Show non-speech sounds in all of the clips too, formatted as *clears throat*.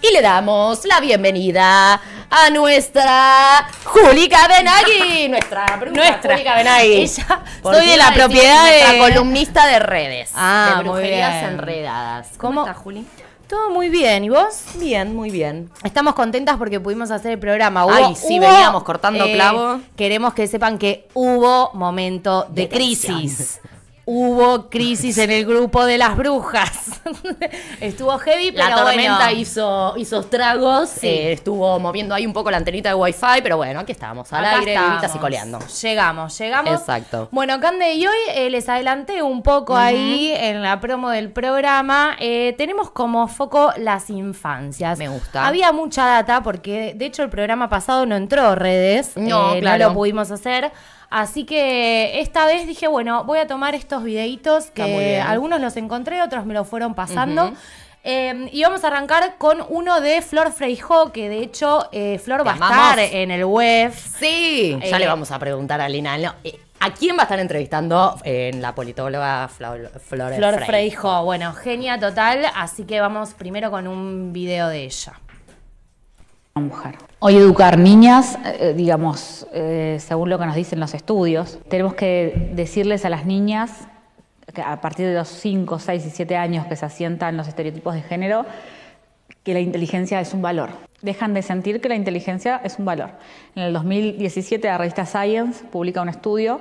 Y le damos la bienvenida a nuestra Julica Benagui, *laughs* nuestra bruja nuestra. Benagui. soy de la propiedad de columnista de redes, ah, de brujerías enredadas. ¿Cómo, estás, Juli? Todo muy bien, ¿y vos? Bien, muy bien. Estamos contentas porque pudimos hacer el programa. Ay, sí, veníamos cortando eh, clavo. Queremos que sepan que hubo momento de crisis. *laughs* hubo crisis en el grupo de las brujas. *laughs* estuvo heavy, pero La tormenta hizo, hizo estragos. Sí. Eh, estuvo moviendo ahí un poco la antenita de wifi, pero bueno, aquí estábamos, al aire, vivitas y coleando. Llegamos, llegamos. Exacto. Bueno, Cande, y hoy eh, les adelanté un poco ahí en la promo del programa. Eh, tenemos como foco las infancias. Me gusta. Había mucha data porque, de hecho, el programa pasado no entró redes. No, no lo pudimos hacer. Así que esta vez dije, bueno, voy a tomar estos videitos que algunos los encontré, otros me los fueron pasando. Em, y vamos a arrancar con uno de Flor Freijo, que de hecho eh, Flor va a estar en el web. Sí. Eh, ya le vamos a preguntar a Lina. Eh, ¿A quién va a estar entrevistando en la politóloga Flor, Flor, Flor Freijo? Bueno, genia total. Así que vamos primero con un video de ella mujer. Hoy educar niñas, eh, eh, digamos, eh, según lo que nos dicen los estudios, tenemos que decirles a las niñas, que a partir de los 5, 6 y 7 años que se asientan los estereotipos de género, que la inteligencia es un valor. Dejan de sentir que la inteligencia es un valor. En el 2017 la revista Science publica un estudio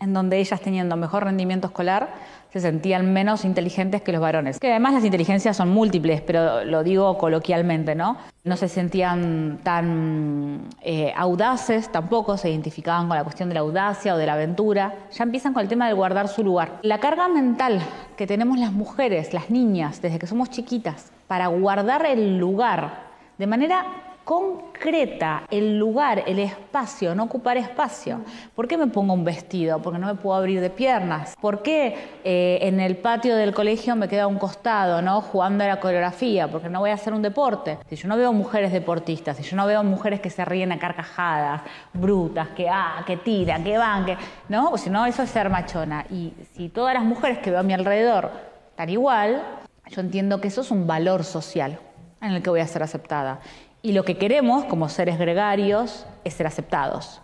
en donde ellas teniendo mejor rendimiento escolar se sentían menos inteligentes que los varones. Que además las inteligencias son múltiples, pero lo digo coloquialmente, ¿no? no se sentían tan eh, audaces, tampoco se identificaban con la cuestión de la audacia o de la aventura, ya empiezan con el tema de guardar su lugar. La carga mental que tenemos las mujeres, las niñas, desde que somos chiquitas, para guardar el lugar de manera concreta el lugar, el espacio, no ocupar espacio. ¿Por qué me pongo un vestido? Porque no me puedo abrir de piernas. ¿Por qué eh, en el patio del colegio me queda un costado, ¿no? Jugando a la coreografía, porque no voy a hacer un deporte. Si yo no veo mujeres deportistas, si yo no veo mujeres que se ríen a carcajadas, brutas, que ah, que tiran, que van, que. ¿No? si no, eso es ser machona. Y si todas las mujeres que veo a mi alrededor están igual, yo entiendo que eso es un valor social en el que voy a ser aceptada. Y lo que queremos como seres gregarios es ser aceptados.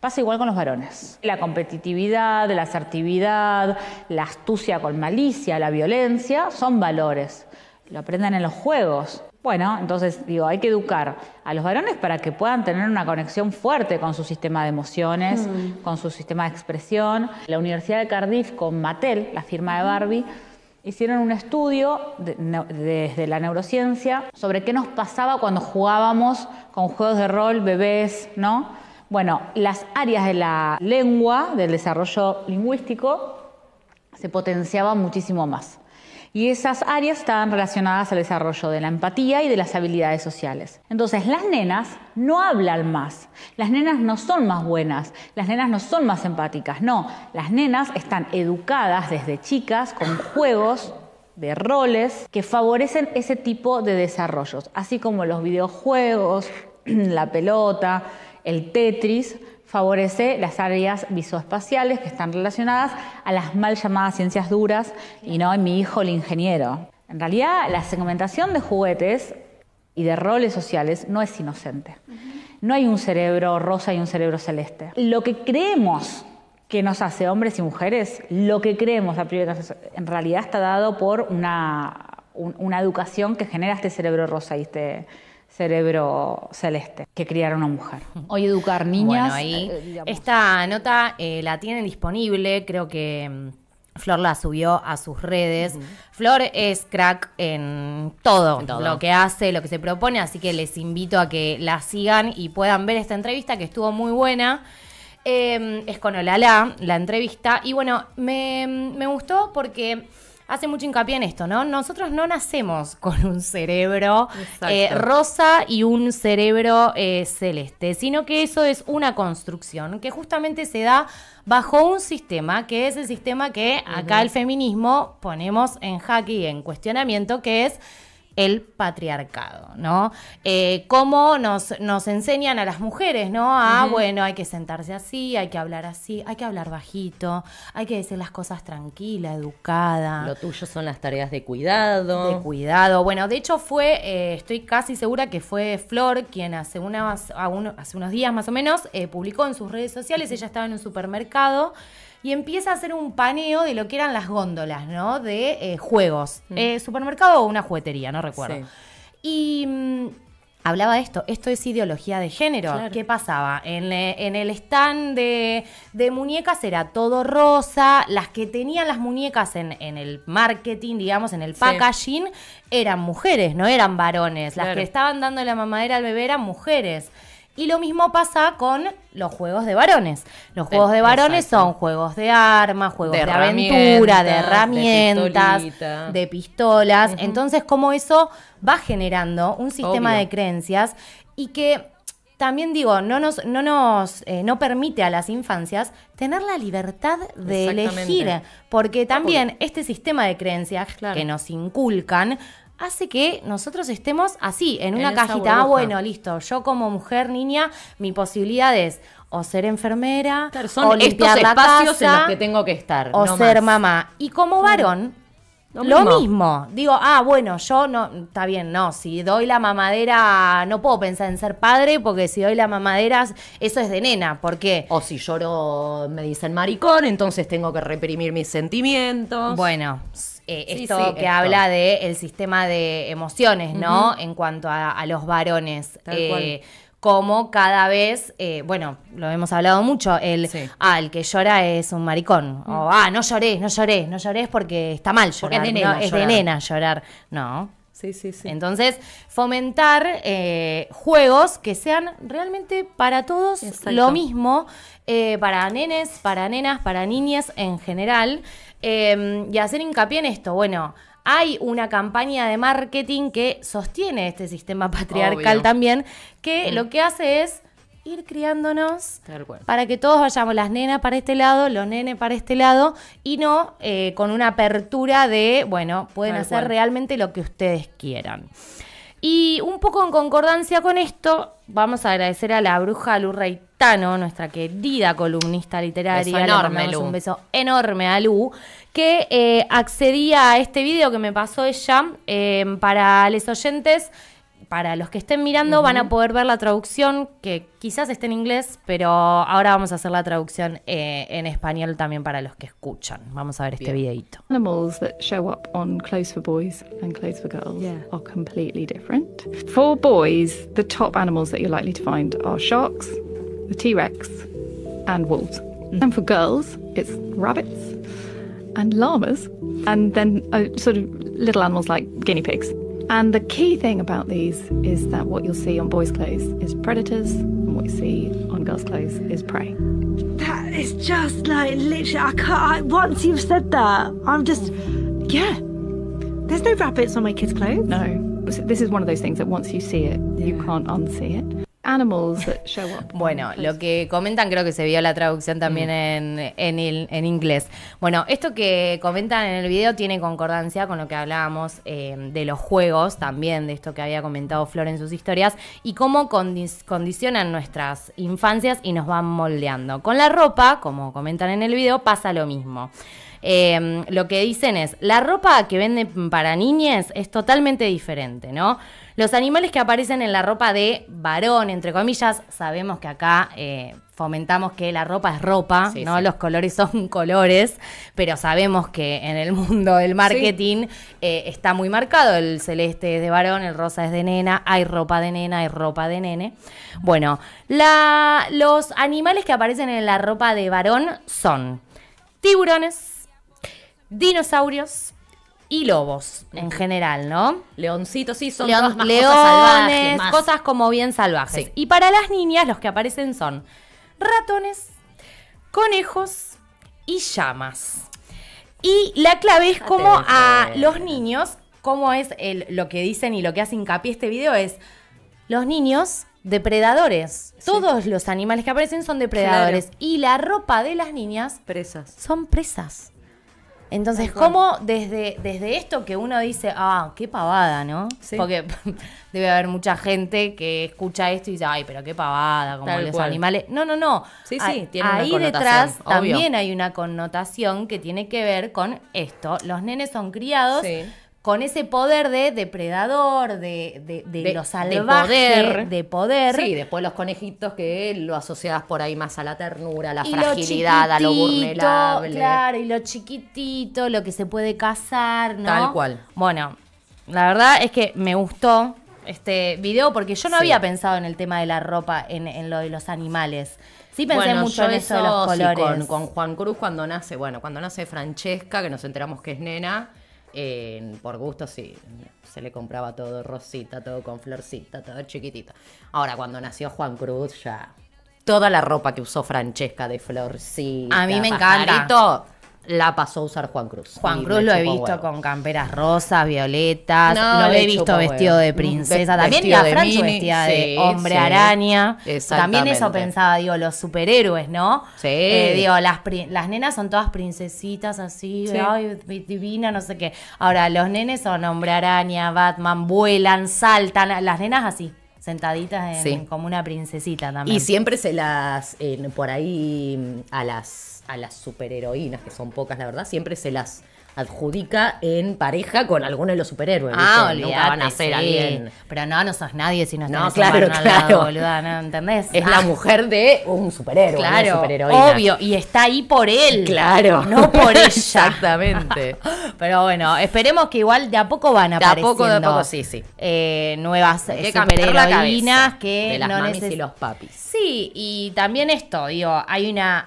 Pasa igual con los varones. La competitividad, la asertividad, la astucia con malicia, la violencia, son valores. Lo aprenden en los juegos. Bueno, entonces digo, hay que educar a los varones para que puedan tener una conexión fuerte con su sistema de emociones, mm. con su sistema de expresión. La Universidad de Cardiff con Mattel, la firma de Barbie, hicieron un estudio desde la neurociencia sobre qué nos pasaba cuando jugábamos con juegos de rol, bebés, ¿no? Bueno, las áreas de la lengua, del desarrollo lingüístico, se potenciaban muchísimo más. Y esas áreas están relacionadas al desarrollo de la empatía y de las habilidades sociales. Entonces, las nenas no hablan más. Las nenas no son más buenas. Las nenas no son más empáticas. No, las nenas están educadas desde chicas con juegos de roles que favorecen ese tipo de desarrollos, así como los videojuegos, *clears throat* la pelota, el Tetris favorece las áreas visoespaciales que están relacionadas a las mal llamadas ciencias duras y no en mi hijo el ingeniero. En realidad, la segmentación de juguetes y de roles sociales no es inocente. No hay un cerebro rosa y un cerebro celeste. Lo que creemos que nos hace hombres y mujeres, lo que creemos a priori en realidad está dado por una, una educación que genera este cerebro rosa y este cerebro celeste que criar a una mujer. Hoy educar niñas. Bueno, ahí eh, esta nota eh, la tienen disponible, creo que mm, Flor la subió a sus redes. Flor es crack en todo, lo que hace, lo que se propone, así que les invito a que la sigan y puedan ver esta entrevista que estuvo muy buena. Em, es con Olala la entrevista y bueno, me mm, gustó porque hace mucho hincapié en esto, ¿no? Nosotros no nacemos *laughs* con un cerebro eh, rosa y un cerebro eh, celeste, sino que eso es una construcción que justamente se da bajo un sistema que es el sistema que acá el feminismo ponemos en jaque y en cuestionamiento, que es el patriarcado, ¿no? Eh, cómo nos, nos enseñan a las mujeres, ¿no? Ah, bueno, hay que sentarse así, hay que hablar así, hay que hablar bajito, hay que decir las cosas tranquila, educada. Lo tuyo son las tareas de cuidado. De cuidado. Bueno, de hecho fue, eh, estoy casi segura que fue Flor quien hace, una hace unos días más o menos eh, publicó en sus redes sociales, ella estaba en un supermercado y empieza a hacer un paneo de lo que eran las góndolas, ¿no? De eh, juegos. Mm. Eh, supermercado o una juguetería, no recuerdo. Y mm, hablaba de esto, esto es ideología de género. ¿Qué pasaba? En, eh, el stand de, muñecas era todo rosa, las que tenían las muñecas en, el marketing, digamos, en el packaging, eran mujeres, no eran varones. Las que estaban dando la mamadera al bebé eran mujeres. Y lo mismo pasa con los juegos de varones. Los juegos de varones son juegos de armas, juegos de, aventura, de herramientas, de, pistolas. Entonces, como eso va generando un sistema de creencias y que también digo, no nos, no nos, eh, permite a las infancias tener la libertad de elegir, porque también este sistema de creencias que nos inculcan hace que nosotros estemos así, en una cajita. Ah, bueno, listo. Yo como mujer, niña, mi posibilidad es o ser enfermera, o limpiar espacios casa, en los que tengo que estar. O ser mamá. Y como mm. varón, lo mismo. lo mismo. Digo, ah, bueno, yo no, está bien, no, si doy la mamadera, no puedo pensar en ser padre, porque si doy la mamadera, eso es de nena, ¿por qué? O si lloro, me dicen maricón, entonces tengo que reprimir mis sentimientos. Bueno, eh, esto que habla de el sistema de emociones, ¿no? En cuanto a, los varones. como eh, cada vez, eh, bueno, lo hemos hablado mucho, el, ah, el que llora es un maricón, o mm. ah, no llores, no llores, no llores porque está mal llorar, porque es llorar. Es de nena llorar. No, entonces, fomentar eh, juegos que sean realmente para todos lo mismo, eh, para nenes, para nenas, para niñas en general, em, y hacer hincapié en esto. Bueno, hay una campaña de marketing que sostiene este sistema patriarcal también, que mm. lo que hace es ir criándonos para que todos vayamos las nenas para este lado, los nenes para este lado y no eh, con una apertura de, bueno, pueden hacer realmente lo que ustedes quieran. Y un poco en concordancia con esto, vamos a agradecer a la bruja Lu Reitano, nuestra querida columnista literaria. enorme, Un beso enorme a Lu, que eh, accedía a este video que me pasó ella eh, para los oyentes para los que estén mirando van a poder ver la traducción, que quizás esté en inglés, pero ahora vamos a hacer la traducción eh, en español también para los que escuchan. Vamos a ver este videito. Animals that show up on clothes for boys and clothes for girls yeah. are completely different. For boys, the top animals that you're likely to find are sharks, the T-Rex, and wolves. Mm. And for girls, it's rabbits and llamas, and then uh, sort of little animals like guinea pigs. And the key thing about these is that what you'll see on boys' clothes is predators, and what you see on girls' clothes is prey. That is just like literally, I can't. I, once you've said that, I'm just, yeah. There's no rabbits on my kids' clothes. No. This is one of those things that once you see it, yeah. you can't unsee it. animals Bueno, lo que comentan, creo que se vio la traducción también mm. en, inglés. Bueno, esto que comentan en el video tiene concordancia con lo que hablábamos eh, de los juegos, también de esto que había comentado Flor en sus historias, y cómo condicionan nuestras infancias y nos van moldeando. Con la ropa, como comentan en el video, pasa lo mismo. Em, lo que dicen es, la ropa que venden para niñas es totalmente diferente, ¿no? Los animales que aparecen en la ropa de varón, entre comillas, sabemos que acá eh, fomentamos que la ropa es ropa, ¿no? Los colores son *laughs* colores, pero sabemos que en el mundo del marketing eh, está muy marcado. El celeste es de varón, el rosa es de nena, hay ropa de nena, hay ropa de nene. Bueno, los animales que aparecen en la ropa de varón son tiburones, dinosaurios y lobos en general, ¿no? Leoncitos, sí, son leones, cosas Cosas como bien salvajes. Y para las niñas, los que aparecen son ratones, conejos y llamas. Y la clave es como a los niños, como es lo que dicen y lo que hace hincapié este video es, los niños depredadores. Todos los animales que aparecen son depredadores. Y la ropa de las niñas... Presas. Son presas. Entonces, ¿cómo desde, desde esto que uno dice, ah, qué pavada, ¿no? Porque *laughs* debe haber mucha gente que escucha esto y dice, ay, pero qué pavada, como los animales. No, no, no. Sí, ah, sí, tiene Ahí detrás también hay una connotación que tiene que ver con esto. Los nenes son criados. Sí con ese poder de depredador, de, de, de, de poder. Sí, después los conejitos que lo asociadas por ahí más a la ternura, a la fragilidad, a lo vulnerable. Claro, y lo chiquitito, lo que se puede cazar. ¿no? Tal cual. Bueno, la verdad es que me gustó este video porque yo no había pensado en el tema de la ropa, en, lo de los animales. Sí pensé mucho en eso, de los colores. con, con Juan Cruz cuando nace, bueno, cuando nace Francesca, que nos enteramos que es nena por gusto sí, se le compraba todo rosita, todo con florcita, todo chiquitito. Ahora, cuando nació Juan Cruz, ya toda la ropa que usó Francesca de florcita. A mí me encantó la pasó a usar Juan Cruz. Juan Cruz lo he visto con camperas rosas, violetas, no, lo he visto vestido de princesa, también la Francia vestida de hombre araña. araña. También eso pensaba, digo, los superhéroes, ¿no? Sí. Eh, digo, las, las nenas son todas princesitas así, divinas, divina, no sé qué. Ahora, los nenes son hombre araña, Batman, vuelan, saltan, las nenas así sentaditas en, como una princesita también. Y siempre se las, por ahí, a las a las superheroínas, que son pocas, la verdad, siempre se las adjudica en pareja con alguno de los superhéroes. Ah, van a ser alguien. Pero no, no sos nadie si no No, claro, claro. boluda, ¿no? ¿Entendés? Es la ah. mujer de un superhéroe, claro, una Obvio, y está ahí por él. Claro. No por ella. Exactamente. *laughs* Pero bueno, esperemos que igual de a poco van apareciendo. De a poco, de a poco, sí, sí. Eh, nuevas eh, superheroínas que, de las no mamis y los papis. Sí, y también esto, digo, hay una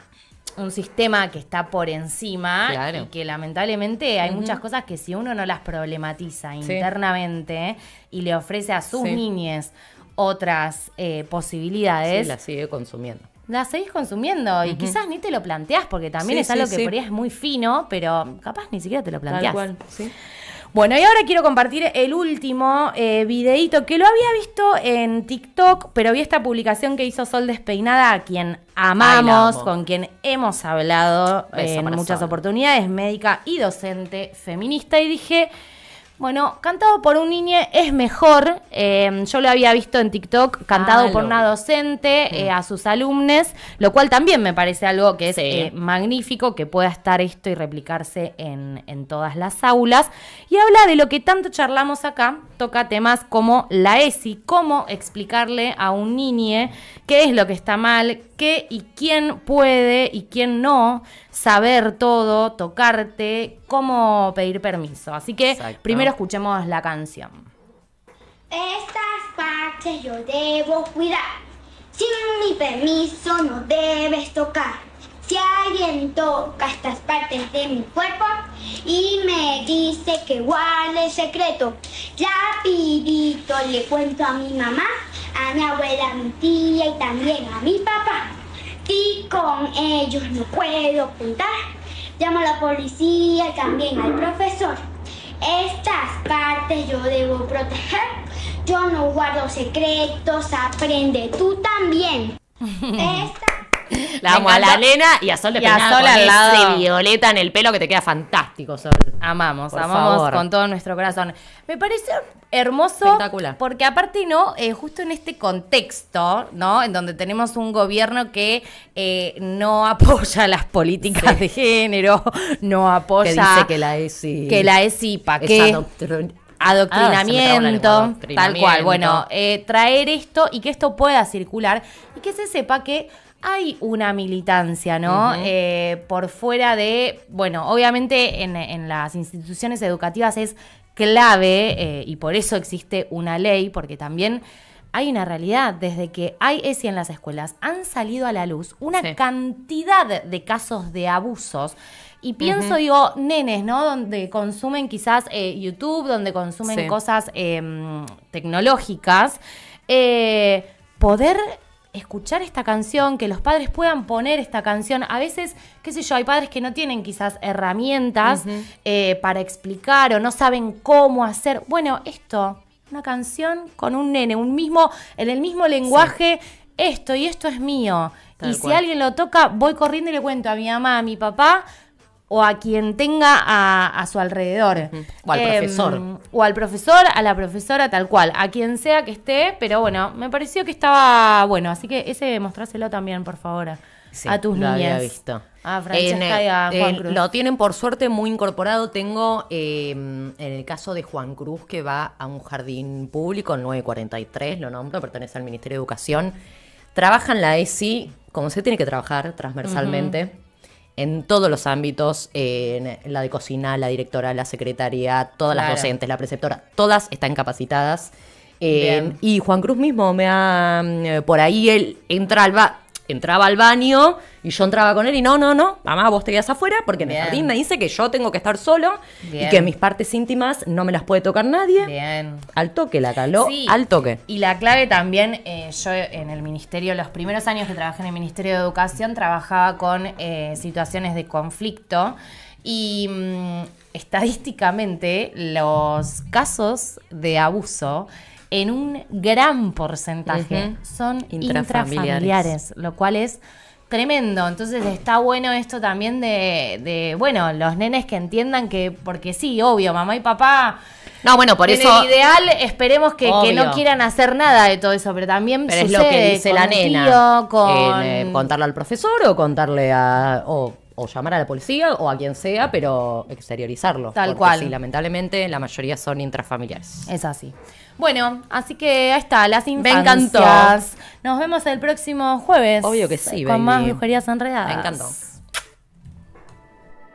un sistema que está por encima y que lamentablemente hay muchas cosas que si uno no las problematiza internamente y le ofrece a sus niñes otras eh, posibilidades. la las sigue consumiendo. Las seguís consumiendo y quizás ni te lo planteas porque también es algo que por ahí es muy fino, pero capaz ni siquiera te lo planteas Tal bueno, y ahora quiero compartir el último videito eh, videíto que lo había visto en TikTok, pero vi esta publicación que hizo Sol Despeinada, a quien amamos, con quien hemos hablado en muchas oportunidades, médica y docente feminista, y dije bueno, cantado por un niño es mejor. Em, yo lo había visto en TikTok, cantado ah, por una docente eh, mm. a sus alumnos, lo cual también me parece algo que es eh, magnífico, que pueda estar esto y replicarse en, en, todas las aulas. Y habla de lo que tanto charlamos acá, toca temas como la ESI, cómo explicarle a un niño qué es lo que está mal, y quién puede y quién no saber todo, tocarte, cómo pedir permiso. Así que primero escuchemos la canción. Estas partes yo debo cuidar. Sin mi permiso no debes tocar. Si alguien toca estas partes de mi cuerpo y me dice que guarde el secreto. Rapidito le cuento a mi mamá, a mi abuela, a mi tía y también a mi papá. Y con ellos no puedo contar. Llamo a la policía y también al profesor. Estas partes yo debo proteger. Yo no guardo secretos, aprende tú también. *laughs* La amo a la y a Sol de y a Sol violeta en el pelo que te queda fantástico, Sol. Amamos, amamos con todo nuestro corazón. Me parece hermoso. Espectacular. Porque aparte, ¿no? Eh, justo en este contexto, ¿no? En donde tenemos un gobierno que eh, no apoya *laughs* las políticas de género, no apoya. Que dice que la ESI. Que la esipa que es Adoctrinamiento, adoctrinamiento, ah, tal cual. Bueno, eh, traer esto y que esto pueda circular y que se sepa que hay una militancia, ¿no? Eh, por fuera de, bueno, obviamente en, las instituciones educativas es clave eh, y por eso existe una ley, porque también hay una realidad, desde que hay ESI en las escuelas han salido a la luz una cantidad de casos de abusos. Y pienso, digo, nenes, ¿no? Donde consumen quizás eh, YouTube, donde consumen cosas em, tecnológicas. poder escuchar esta canción, que los padres puedan poner esta canción. A veces, qué sé yo, hay padres que no tienen quizás herramientas eh, para explicar o no saben cómo hacer. Bueno, esto, una canción con un nene, un mismo, en el mismo lenguaje, esto y esto es mío. y si alguien lo toca, voy corriendo y le cuento a mi mamá, a mi papá, o a quien tenga a, su alrededor. O al em, profesor. O al profesor, a la profesora, tal cual, a quien sea que esté, pero bueno, me pareció que estaba bueno, así que ese mostráselo también, por favor. a tus lo niñas. Había visto. Francesca a eh, Lo tienen por suerte muy incorporado. Tengo em, en el caso de Juan Cruz, que va a un jardín público, 943, lo nombro, pertenece al Ministerio de Educación. trabaja en la ESI, como se tiene que trabajar transversalmente en todos los ámbitos, en la de cocina, la directora, la secretaria, todas las docentes, la preceptora, todas están capacitadas. Em, y Juan Cruz mismo me ha, mm, eh, por ahí él entra al, entraba al baño y yo entraba con él y no, no, no, mamá, vos te quedas afuera porque en el me dice que yo tengo que estar solo y que mis partes íntimas no me las puede tocar nadie. Bien. Al toque la caló, al toque. Y la clave también, eh, yo en el ministerio, los primeros años que trabajé en el Ministerio de Educación, trabajaba con eh, situaciones de conflicto y mm, estadísticamente los casos de abuso en un gran porcentaje son intrafamiliares. lo cual es tremendo. Entonces está bueno esto también de, bueno, los nenes que entiendan que, porque sí, obvio, mamá y papá... No, bueno, por El ideal, esperemos que, no quieran hacer nada de todo eso, pero también pero es lo que dice con la nena. con... Eh, contarle al profesor o contarle a. O, llamar a la policía o a quien sea, pero exteriorizarlo. Tal cual. Y lamentablemente la mayoría son intrafamiliares. Es así. Bueno, así que ahí está, las infancias. encantó. Nos vemos el próximo jueves. Obvio que sí, Con más brujerías enredadas. Me encantó.